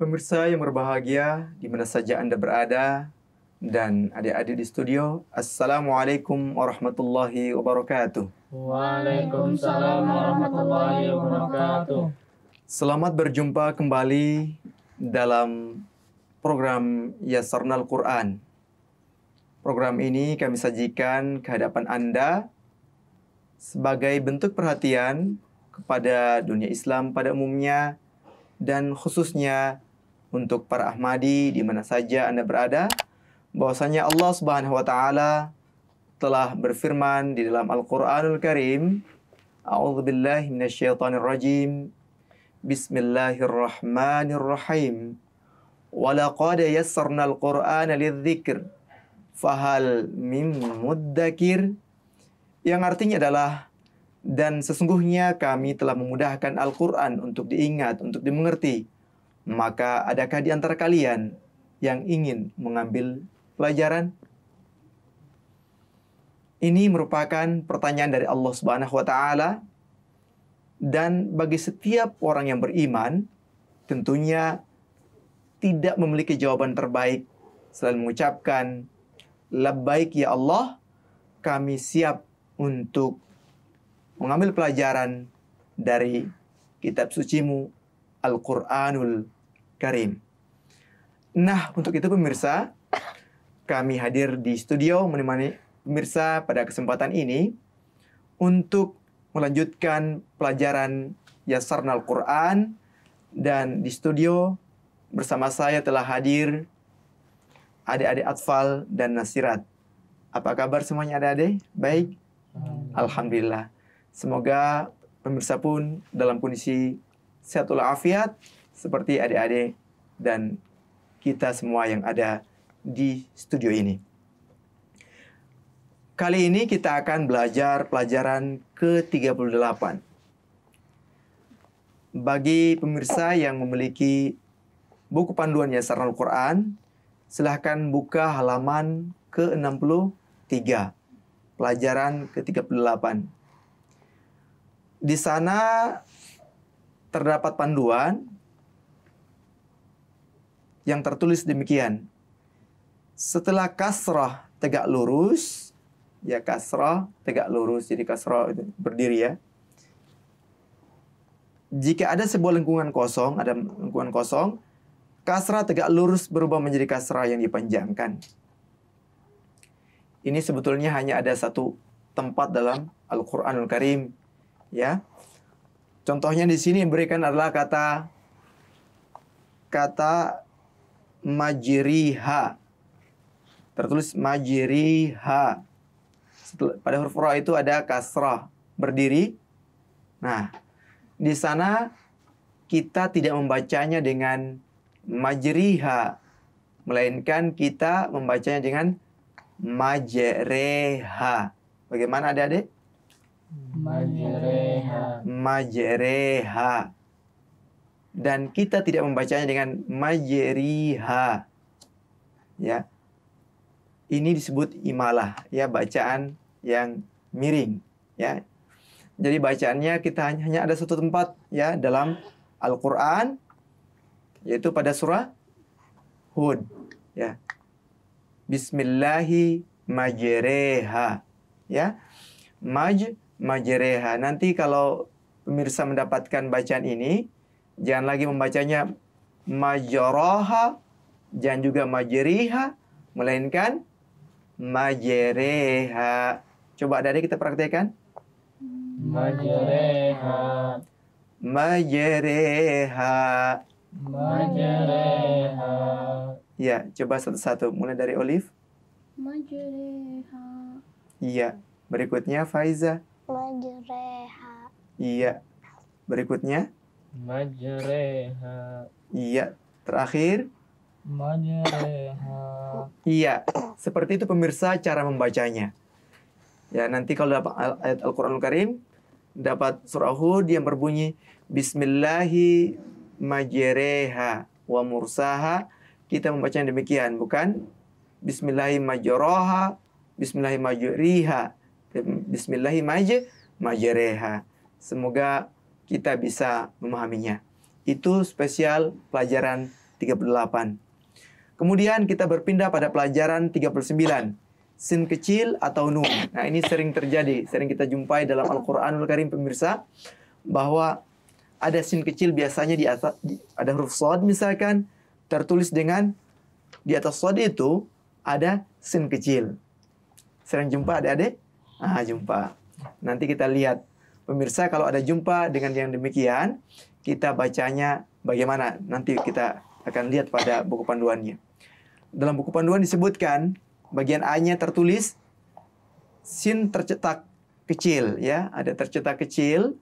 Pemirsa yang berbahagia di mana saja Anda berada dan adik-adik di studio, Assalamualaikum warahmatullahi wabarakatuh. Waalaikumsalam warahmatullahi wabarakatuh. Selamat berjumpa kembali dalam program Yasarnal Quran. Program ini kami sajikan kehadapan Anda sebagai bentuk perhatian kepada dunia Islam pada umumnya dan khususnya untuk para Ahmadi di mana saja Anda berada bahwasanya Allah Subhanahu wa taala telah berfirman di dalam Al-Qur'anul Karim A'udzubillahi rajim Bismillahirrahmanirrahim Walaqad yassarna al-Qur'ana lidzikr fahal mim muddakir yang artinya adalah dan sesungguhnya kami telah memudahkan Al-Qur'an untuk diingat, untuk dimengerti maka adakah di antara kalian yang ingin mengambil pelajaran? Ini merupakan pertanyaan dari Allah Subhanahu wa taala dan bagi setiap orang yang beriman tentunya tidak memiliki jawaban terbaik selain mengucapkan labbaik ya Allah kami siap untuk mengambil pelajaran dari kitab sucimu Al-Quranul Karim. Nah, untuk itu pemirsa, kami hadir di studio menemani pemirsa pada kesempatan ini untuk melanjutkan pelajaran al Quran dan di studio bersama saya telah hadir adik-adik Atfal dan Nasirat. Apa kabar semuanya adik-adik? Baik? Alhamdulillah. Semoga pemirsa pun dalam kondisi sehat afiat seperti adik-adik dan kita semua yang ada di studio ini. Kali ini kita akan belajar pelajaran ke-38. Bagi pemirsa yang memiliki buku panduan al Quran, silahkan buka halaman ke-63, pelajaran ke-38. Di sana terdapat panduan yang tertulis demikian. Setelah kasrah tegak lurus, ya kasrah tegak lurus, jadi kasrah itu berdiri ya. Jika ada sebuah lengkungan kosong, ada lengkungan kosong, kasrah tegak lurus berubah menjadi kasrah yang dipanjangkan. Ini sebetulnya hanya ada satu tempat dalam Al-Qur'anul Karim, ya Contohnya di sini berikan adalah kata kata majriha. Tertulis majriha. pada huruf ra itu ada kasrah, berdiri. Nah, di sana kita tidak membacanya dengan majriha, melainkan kita membacanya dengan majreha. Bagaimana adik-adik? majereha majereha Dan kita tidak membacanya dengan majeriha Ya. Ini disebut imalah, ya bacaan yang miring, ya. Jadi bacaannya kita hanya, ada satu tempat ya dalam Al-Qur'an yaitu pada surah Hud, ya. Bismillahi majereha ya. Maj majereha. Nanti kalau pemirsa mendapatkan bacaan ini, jangan lagi membacanya majoroha, jangan juga majeriha, melainkan majereha. Coba dari kita praktekkan. Majereha. Majereha. Majereha. Ya, coba satu-satu. Mulai dari Olive. Majereha. Iya, berikutnya Faiza. Majreha. Iya. Berikutnya. Majreha. Iya. Terakhir. Majreha. Iya. Seperti itu pemirsa cara membacanya. Ya nanti kalau dapat ayat al quran Al Karim dapat surah Hud yang berbunyi Bismillahi majreha wa mursaha kita membacanya demikian bukan Bismillahi majroha Bismillahi majriha Bismillahirrahmanirrahim. Semoga kita bisa memahaminya. Itu spesial pelajaran 38. Kemudian kita berpindah pada pelajaran 39. Sin kecil atau nun. Nah ini sering terjadi, sering kita jumpai dalam Al-Quranul Karim pemirsa. Bahwa ada sin kecil biasanya di atas, ada huruf sod misalkan. Tertulis dengan di atas sod itu ada sin kecil. Sering jumpa ada adik Ah, jumpa. Nanti kita lihat. Pemirsa, kalau ada jumpa dengan yang demikian, kita bacanya bagaimana? Nanti kita akan lihat pada buku panduannya. Dalam buku panduan disebutkan, bagian A-nya tertulis, sin tercetak kecil. ya Ada tercetak kecil,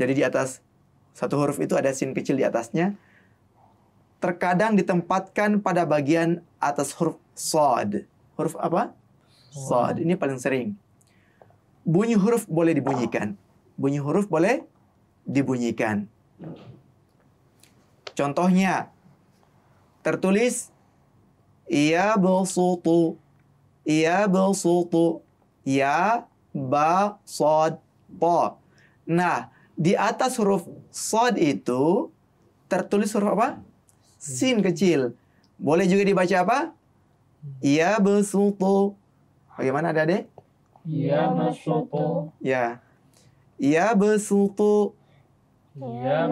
jadi di atas satu huruf itu ada sin kecil di atasnya. Terkadang ditempatkan pada bagian atas huruf sod. Huruf apa? Sod. Ini paling sering bunyi huruf boleh dibunyikan. Bunyi huruf boleh dibunyikan. Contohnya, tertulis ia bersutu, ia bersutu, ya ba po. Nah, di atas huruf sod itu tertulis huruf apa? Sin kecil. Boleh juga dibaca apa? Ia bersutu. Bagaimana ada deh? Iya, iya, ya basutu. Ya. Ya besuto. Ya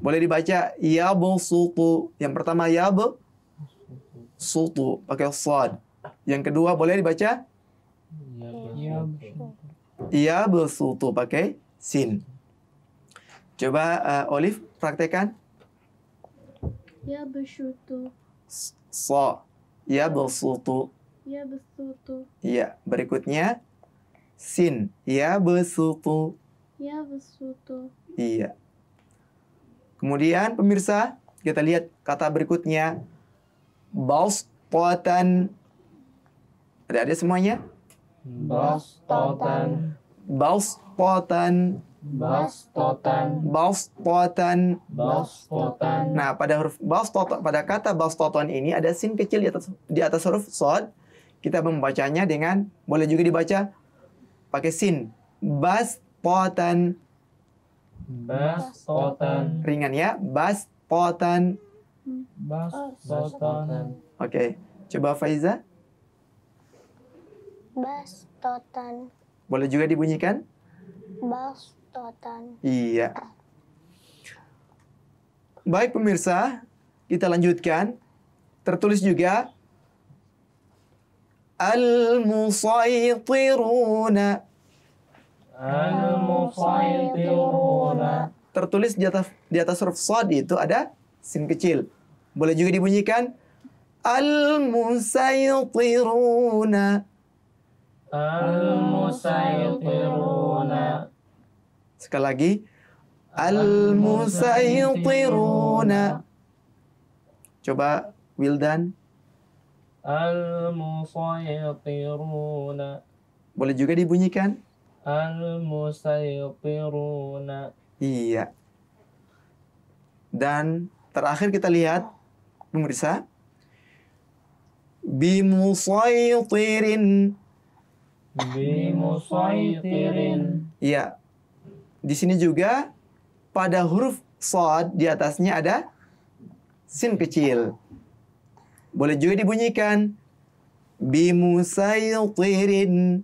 Boleh dibaca ya besuto. Yang pertama ya be pakai sod. Yang kedua boleh dibaca ya basutu iya, pakai sin. Coba uh, Olive praktekan. Ya besuto. So. Ya besuto. Ya besutu. Iya, berikutnya sin. Ya besutu. Ya besutu. Iya. Kemudian pemirsa, kita lihat kata berikutnya potan. Ada ada semuanya? potan. Bals Bastotan. Bastotan. Bastotan. Nah, pada huruf bastotan pada kata bastotan ini ada sin kecil di atas di atas huruf sod kita membacanya dengan boleh juga dibaca pakai sin. bas bas potan Ringan ya. bas bas potan Oke, okay. coba Faiza. bas potan Boleh juga dibunyikan? bas potan Iya. Baik pemirsa, kita lanjutkan. Tertulis juga Al-musaytirun. Al-musaytirun. Tertulis di atas di atas huruf sod itu ada sin kecil. Boleh juga dibunyikan Al-musaytirun. Al-musaytirun. Sekali lagi Al-musaytirun. Coba Wildan Al-musaytiruna. Boleh juga dibunyikan? Al-musaytiruna. Iya. Dan terakhir kita lihat pemirsa bimusaytirin bimusaytirin Iya. Di sini juga pada huruf sod di atasnya ada sin kecil. Boleh juga dibunyikan bimusaytirin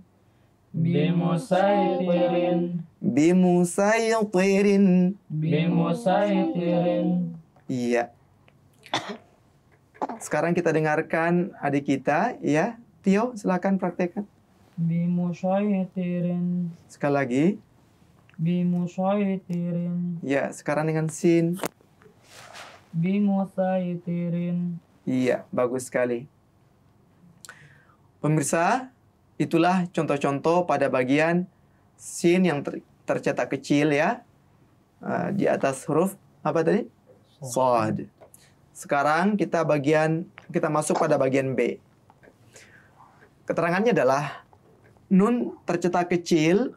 bimusaytirin bimusaytirin bimusaytirin iya sekarang kita dengarkan adik kita ya Tio silakan praktekkan bimusaytirin sekali lagi bimusaytirin ya sekarang dengan sin bimusaytirin Iya, bagus sekali. Pemirsa, itulah contoh-contoh pada bagian sin yang ter tercetak kecil ya. Uh, di atas huruf apa tadi? Sod. Sekarang kita bagian kita masuk pada bagian B. Keterangannya adalah nun tercetak kecil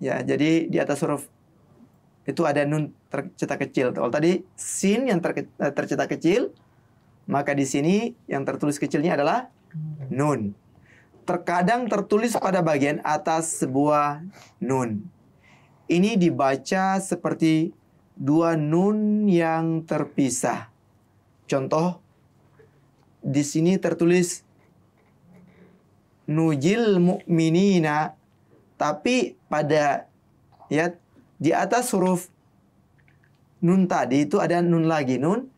ya. Jadi di atas huruf itu ada nun tercetak kecil. Kalau tadi sin yang eh, tercetak kecil, maka di sini yang tertulis kecilnya adalah nun. Terkadang tertulis pada bagian atas sebuah nun. Ini dibaca seperti dua nun yang terpisah. Contoh, di sini tertulis nujil mu'minina tapi pada ya di atas huruf nun tadi itu ada nun lagi nun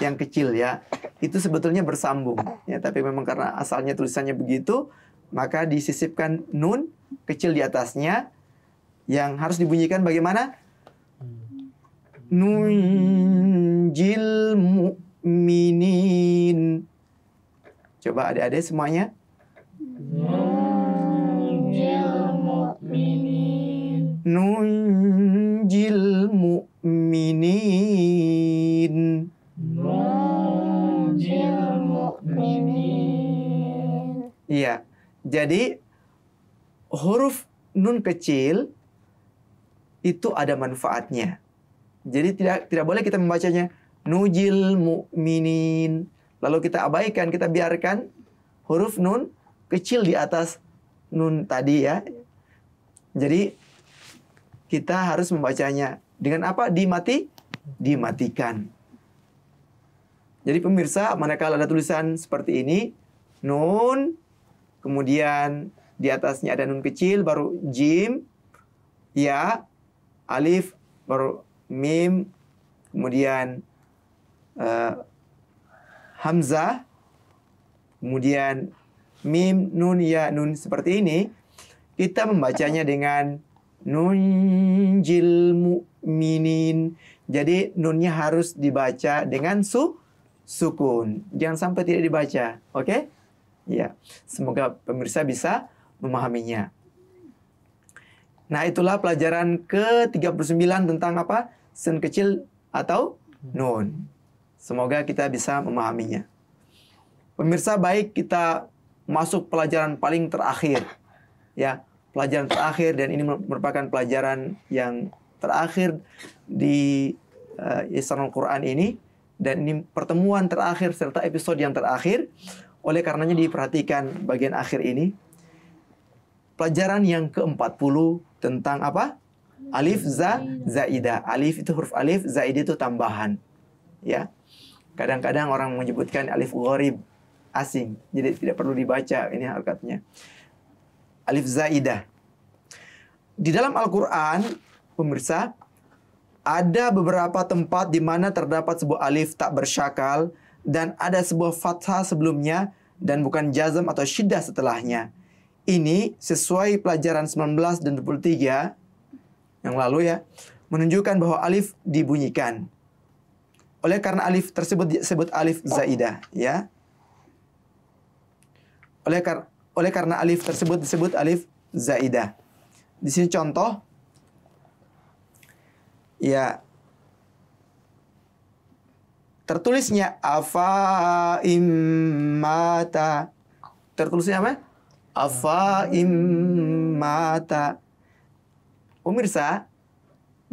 yang kecil ya itu sebetulnya bersambung ya tapi memang karena asalnya tulisannya begitu maka disisipkan nun kecil di atasnya yang harus dibunyikan bagaimana nunjil mu'minin coba adik-adik semuanya nunjil mu'minin nunjil mu'minin Iya. Jadi huruf nun kecil itu ada manfaatnya. Jadi tidak tidak boleh kita membacanya nujil mu'minin. Lalu kita abaikan, kita biarkan huruf nun kecil di atas nun tadi ya. Jadi kita harus membacanya dengan apa? Dimati dimatikan. Jadi pemirsa, manakala ada tulisan seperti ini, nun kemudian di atasnya ada nun kecil, baru jim, ya, alif, baru mim, kemudian uh, hamzah, kemudian mim, nun, ya, nun seperti ini. Kita membacanya dengan mu minin. Jadi nunnya harus dibaca dengan su sukun. Jangan sampai tidak dibaca, oke? Okay? Ya, semoga pemirsa bisa memahaminya. Nah, itulah pelajaran ke-39 tentang apa? Sen kecil atau nun. Semoga kita bisa memahaminya. Pemirsa baik kita masuk pelajaran paling terakhir. Ya, pelajaran terakhir dan ini merupakan pelajaran yang terakhir di uh, eh, Isra Quran ini dan ini pertemuan terakhir serta episode yang terakhir oleh karenanya diperhatikan bagian akhir ini. Pelajaran yang ke-40 tentang apa? Alif, za, zaida. Alif itu huruf alif, zaida itu tambahan. Ya. Kadang-kadang orang menyebutkan alif gharib, asing. Jadi tidak perlu dibaca ini harkatnya. Alif zaidah. Di dalam Al-Qur'an, pemirsa, ada beberapa tempat di mana terdapat sebuah alif tak bersyakal dan ada sebuah fathah sebelumnya dan bukan jazam atau syiddah setelahnya. Ini sesuai pelajaran 19 dan 23 yang lalu ya, menunjukkan bahwa alif dibunyikan. Oleh karena alif tersebut disebut alif zaidah ya. Oleh, kar oleh karena alif tersebut disebut alif zaidah. Di sini contoh ya tertulisnya afa immata tertulisnya apa afa immata pemirsa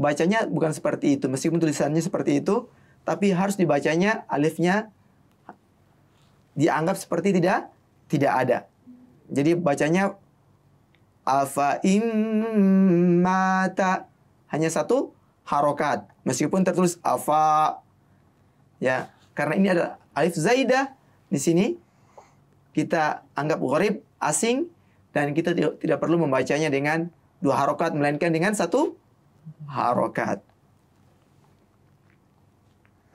bacanya bukan seperti itu meskipun tulisannya seperti itu tapi harus dibacanya alifnya dianggap seperti tidak tidak ada jadi bacanya afa immata hanya satu harokat meskipun tertulis afa Ya, karena ini ada alif zaidah di sini kita anggap gharib asing dan kita tidak perlu membacanya dengan dua harokat melainkan dengan satu harokat.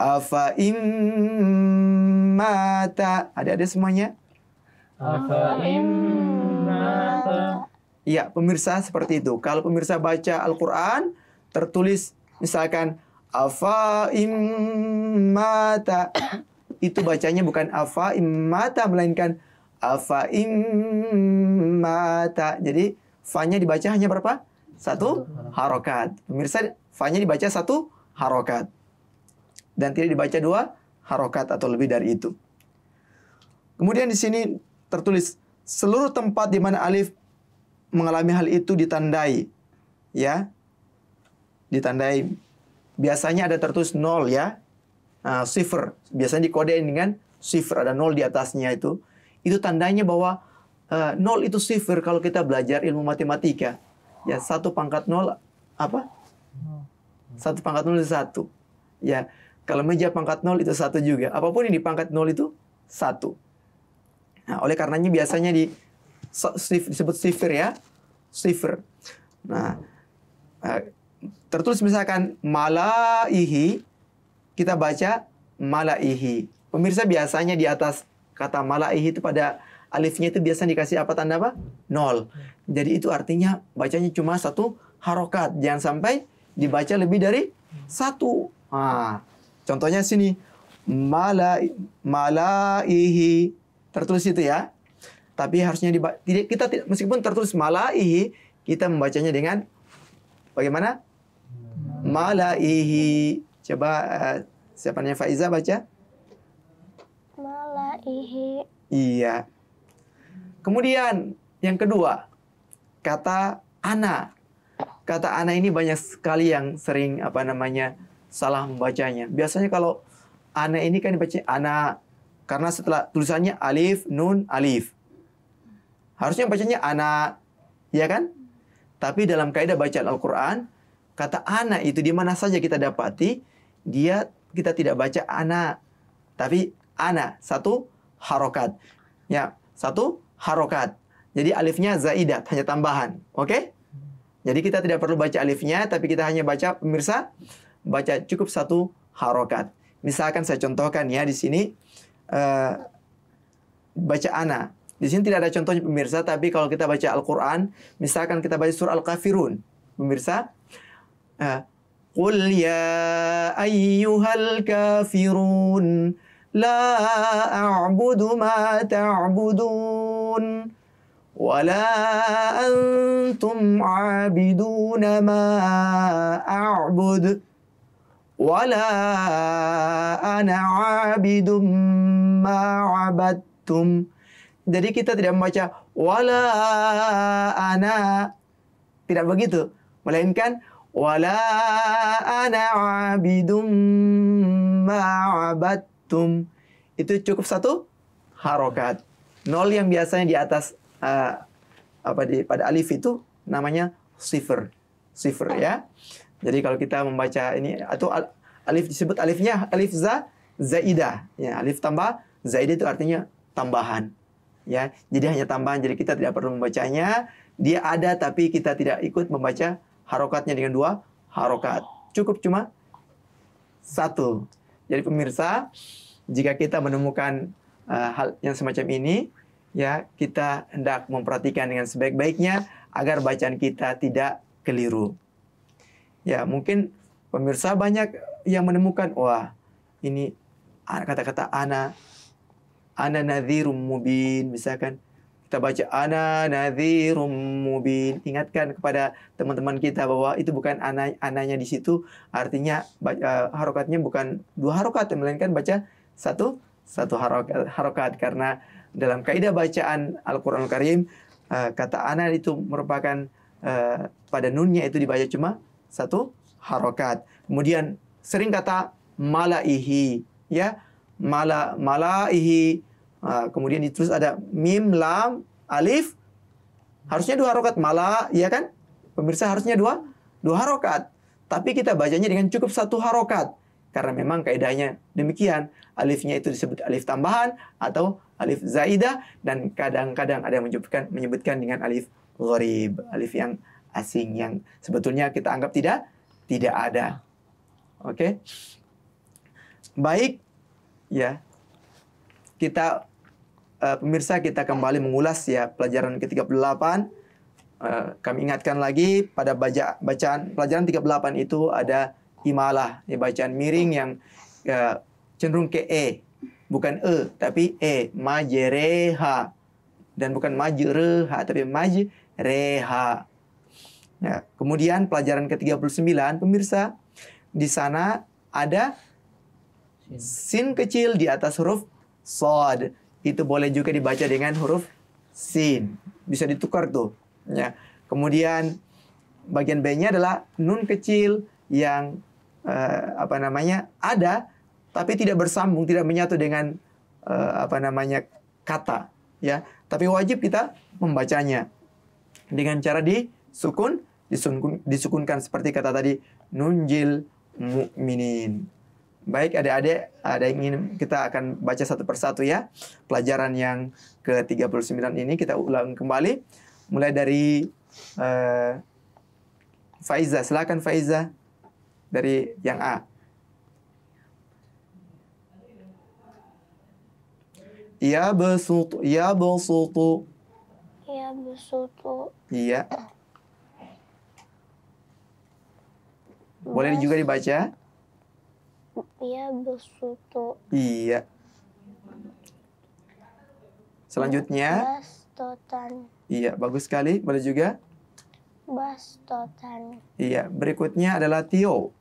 Afa immata. Ada-ada semuanya? Afa immata. Iya, pemirsa seperti itu. Kalau pemirsa baca Al-Quran, tertulis misalkan afa immata itu bacanya bukan afa immata melainkan afa immata jadi fanya dibaca hanya berapa satu harokat pemirsa fanya dibaca satu harokat dan tidak dibaca dua harokat atau lebih dari itu kemudian di sini tertulis seluruh tempat di mana alif mengalami hal itu ditandai ya ditandai biasanya ada tertulis nol ya. Uh, Biasanya dikodein dengan cipher. Ada nol di atasnya itu. Itu tandanya bahwa uh, itu cipher kalau kita belajar ilmu matematika. Ya, satu pangkat nol apa? Satu pangkat nol itu satu. Ya, kalau meja pangkat nol itu satu juga. Apapun yang di pangkat 0 itu satu. Nah, oleh karenanya biasanya di disebut cipher ya. Cipher. Nah, eh, tertulis misalkan malaihi, kita baca malaihi. Pemirsa biasanya di atas kata malaihi itu pada alifnya itu biasanya dikasih apa tanda apa? Nol. Jadi itu artinya bacanya cuma satu harokat. Jangan sampai dibaca lebih dari satu. Nah, contohnya sini. Mala, malaihi. Tertulis itu ya. Tapi harusnya dibaca. Kita meskipun tertulis malaihi, kita membacanya dengan bagaimana? malaihi. Coba uh, siapa namanya Faiza baca? Malaihi. Iya. Kemudian yang kedua, kata ana. Kata ana ini banyak sekali yang sering apa namanya salah membacanya. Biasanya kalau ana ini kan dibaca ana karena setelah tulisannya alif nun alif. Harusnya bacanya ana, ya kan? Tapi dalam kaidah bacaan Al-Qur'an Kata ana itu di mana saja kita dapati, dia kita tidak baca ana tapi ana satu harokat. Ya, satu harokat. Jadi alifnya zaidat, hanya tambahan. Oke? Okay? Jadi kita tidak perlu baca alifnya, tapi kita hanya baca pemirsa baca cukup satu harokat. Misalkan saya contohkan ya di sini uh, baca ana. Di sini tidak ada contohnya pemirsa, tapi kalau kita baca Al-Quran, misalkan kita baca surah Al-Kafirun, pemirsa, قل يا أيها الكافرون لا أعبد ما تعبدون ولا أنتم عابدون ما أعبد ولا أنا عابد ما عبدتم Jadi kita tidak membaca wala ana tidak begitu melainkan ولا أنا عبد ما عبدتم itu cukup satu harokat nol yang biasanya di atas uh, apa di pada alif itu namanya sifir sifir ya jadi kalau kita membaca ini atau alif disebut alifnya alif za zaida ya alif tambah zaida itu artinya tambahan ya jadi hanya tambahan jadi kita tidak perlu membacanya dia ada tapi kita tidak ikut membaca harokatnya dengan dua harokat. Cukup cuma satu. Jadi pemirsa, jika kita menemukan uh, hal yang semacam ini, ya kita hendak memperhatikan dengan sebaik-baiknya agar bacaan kita tidak keliru. Ya mungkin pemirsa banyak yang menemukan, wah ini kata-kata ana, ana nadhirum mubin, misalkan kita baca ana nadhirum mubin. Ingatkan kepada teman-teman kita bahwa itu bukan ana ananya di situ artinya uh, harokatnya bukan dua harokat melainkan baca satu satu harokat, harokat karena dalam kaidah bacaan al Qur'an Al Karim uh, eh, kata ana itu merupakan uh, pada nunnya itu dibaca cuma satu harokat. Kemudian sering kata malaihi ya mala malaihi Nah, kemudian terus ada mim, lam, alif. Harusnya dua harokat. Malah, ya kan? Pemirsa harusnya dua, dua harokat. Tapi kita bacanya dengan cukup satu harokat. Karena memang kaidahnya demikian. Alifnya itu disebut alif tambahan atau alif zaidah. Dan kadang-kadang ada yang menyebutkan, menyebutkan dengan alif gharib. Alif yang asing yang sebetulnya kita anggap tidak tidak ada. Oke. Okay? Baik ya. Kita Eh, pemirsa kita kembali mengulas ya pelajaran ke-38. Eh, kami ingatkan lagi pada baca, bacaan pelajaran 38 itu ada imalah, ya, bacaan miring yang ya, cenderung ke e, bukan e, tapi e, majereha dan bukan majreha tapi majereha. Ya, kemudian pelajaran ke-39 pemirsa di sana ada sin kecil di atas huruf sod itu boleh juga dibaca dengan huruf sin. Bisa ditukar tuh. Ya. Kemudian bagian B-nya adalah nun kecil yang eh, apa namanya ada tapi tidak bersambung, tidak menyatu dengan eh, apa namanya kata, ya. Tapi wajib kita membacanya dengan cara disukun, disukun, disukunkan seperti kata tadi nunjil mukminin. Baik adik-adik, ada yang ingin kita akan baca satu persatu ya. Pelajaran yang ke-39 ini kita ulang kembali. Mulai dari uh, Faiza. Silakan Faiza dari yang A. Ya besutu, ya besutu. Ya besutu. Iya. Boleh juga dibaca. Iya, Besuto. Iya. Selanjutnya. Bastotan. Iya, bagus sekali. Boleh juga? Bastotan. Iya, berikutnya adalah Tio.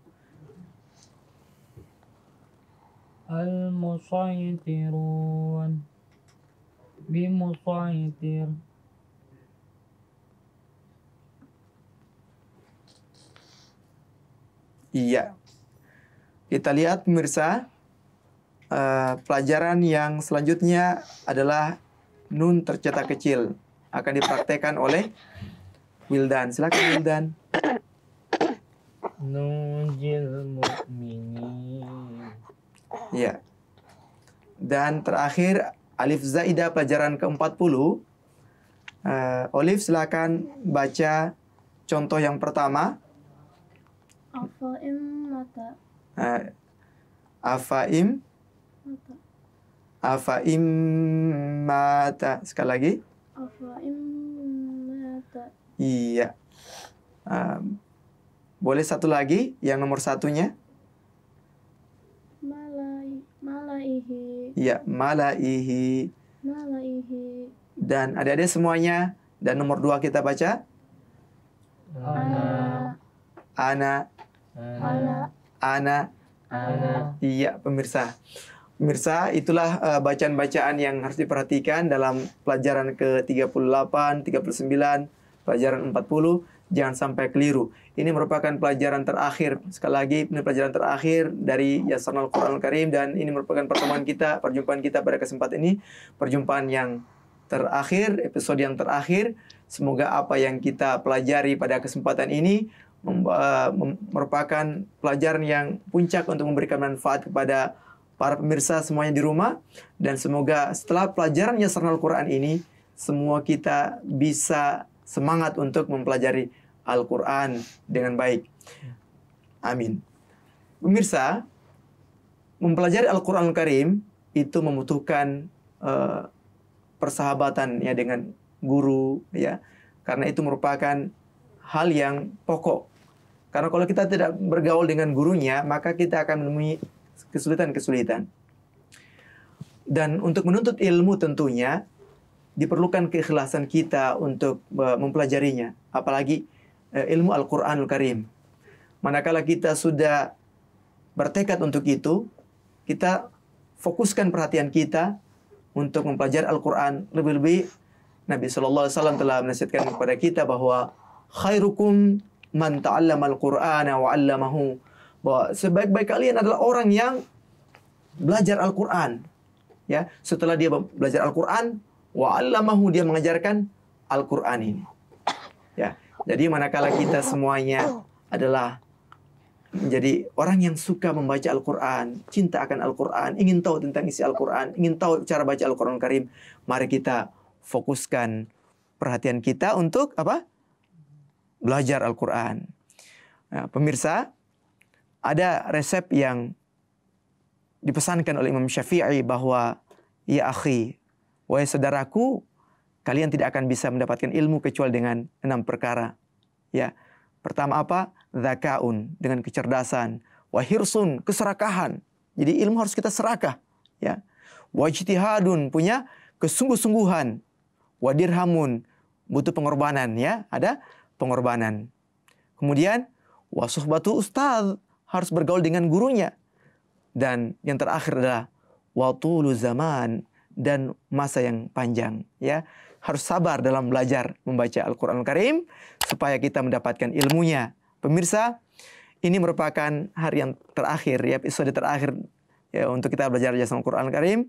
Al-Musaytirun. Bimusaytir. Iya, kita lihat pemirsa, uh, pelajaran yang selanjutnya adalah nun tercetak kecil akan dipraktekkan oleh Wildan. Silakan Wildan. Nunjil mu'minin. Ya. Dan terakhir Alif Zaidah pelajaran ke-40. Uh, eh, Olive silakan baca contoh yang pertama. Apa mata Nah, afaim afaim mata sekali lagi afaim mata iya um, boleh satu lagi yang nomor satunya malai malaihi iya malaihi malaihi dan adik-adik semuanya dan nomor dua kita baca ana ana ana, ana ana, ana. Iya, pemirsa. Pemirsa, itulah bacaan eh, bacaan-bacaan yang harus diperhatikan dalam pelajaran ke-38, 39, pelajaran 40. Jangan sampai keliru. Ini merupakan pelajaran terakhir. Sekali lagi, ini pelajaran terakhir dari Yasan Al-Quran Al-Karim. Dan ini merupakan pertemuan kita, perjumpaan kita pada kesempatan ini. Perjumpaan yang terakhir, episode yang terakhir. Semoga apa yang kita pelajari pada kesempatan ini merupakan pelajaran yang puncak untuk memberikan manfaat kepada para pemirsa semuanya di rumah dan semoga setelah pelajaran Yasrul Al-Qur'an ini semua kita bisa semangat untuk mempelajari Al-Qur'an dengan baik. Amin. Pemirsa, mempelajari Al-Qur'an Al Karim itu membutuhkan uh, eh, persahabatan ya dengan guru ya. Karena itu merupakan hal yang pokok karena kalau kita tidak bergaul dengan gurunya, maka kita akan menemui kesulitan-kesulitan. Dan untuk menuntut ilmu tentunya diperlukan keikhlasan kita untuk e, mempelajarinya, apalagi e, ilmu Al-Qur'anul Karim. Manakala kita sudah bertekad untuk itu, kita fokuskan perhatian kita untuk mempelajari Al-Qur'an lebih-lebih Nabi Shallallahu alaihi wasallam telah menasihatkan kepada kita bahwa khairukum man al Qur'ana wa 'allamahu. Bahwa sebaik-baik kalian adalah orang yang belajar Al-Qur'an. Ya, setelah dia belajar Al-Qur'an wa 'allamahu dia mengajarkan Al-Qur'an ini. Ya. Jadi manakala kita semuanya adalah menjadi orang yang suka membaca Al-Quran, cinta akan Al-Quran, ingin tahu tentang isi Al-Quran, ingin tahu cara baca Al-Quran Karim, mari kita fokuskan perhatian kita untuk apa? belajar Al-Quran. Nah, pemirsa, ada resep yang dipesankan oleh Imam Syafi'i bahwa ya akhi, wahai saudaraku, kalian tidak akan bisa mendapatkan ilmu kecuali dengan enam perkara. Ya, pertama apa? Zakaun dengan kecerdasan, wahirsun keserakahan. Jadi ilmu harus kita serakah. Ya, wajtihadun punya kesungguh-sungguhan, wadirhamun butuh pengorbanan. Ya, ada pengorbanan. Kemudian wasuh batu ustaz harus bergaul dengan gurunya. Dan yang terakhir adalah waktu watulu zaman dan masa yang panjang ya harus sabar dalam belajar membaca Al-Qur'an Al Karim supaya kita mendapatkan ilmunya. Pemirsa, ini merupakan hari yang terakhir ya episode terakhir ya untuk kita belajar jasa Al-Qur'an Al Karim.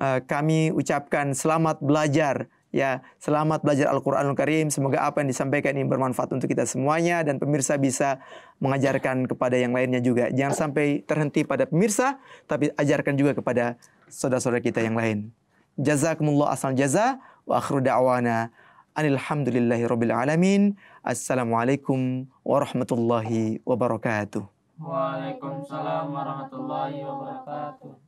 Eh, kami ucapkan selamat belajar Ya, selamat belajar Al-Qur'anul Karim. Semoga apa yang disampaikan ini bermanfaat untuk kita semuanya dan pemirsa bisa mengajarkan kepada yang lainnya juga. Jangan sampai terhenti pada pemirsa, tapi ajarkan juga kepada saudara-saudara kita yang lain. Jazakumullah asal jaza wa akhru da'wana alhamdulillahi rabbil alamin. Assalamualaikum warahmatullahi wabarakatuh. Waalaikumsalam warahmatullahi wabarakatuh.